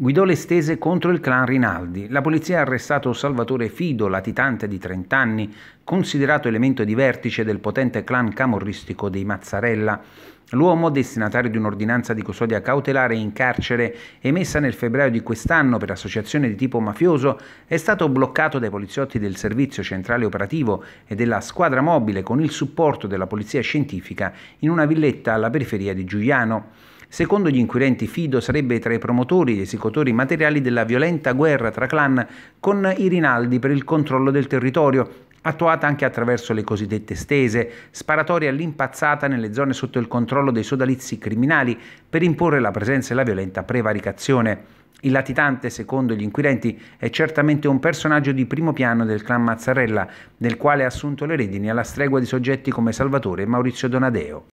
guidò le stese contro il clan Rinaldi. La polizia ha arrestato Salvatore Fido, latitante di 30 anni, considerato elemento di vertice del potente clan camorristico dei Mazzarella. L'uomo, destinatario di un'ordinanza di custodia cautelare in carcere emessa nel febbraio di quest'anno per associazione di tipo mafioso, è stato bloccato dai poliziotti del Servizio Centrale Operativo e della squadra mobile con il supporto della polizia scientifica in una villetta alla periferia di Giuliano. Secondo gli inquirenti Fido sarebbe tra i promotori e esecutori materiali della violenta guerra tra clan con i Rinaldi per il controllo del territorio, attuata anche attraverso le cosiddette stese, sparatorie all'impazzata nelle zone sotto il controllo dei sodalizi criminali per imporre la presenza e la violenta prevaricazione. Il latitante, secondo gli inquirenti, è certamente un personaggio di primo piano del clan Mazzarella, nel quale ha assunto le redini alla stregua di soggetti come Salvatore e Maurizio Donadeo.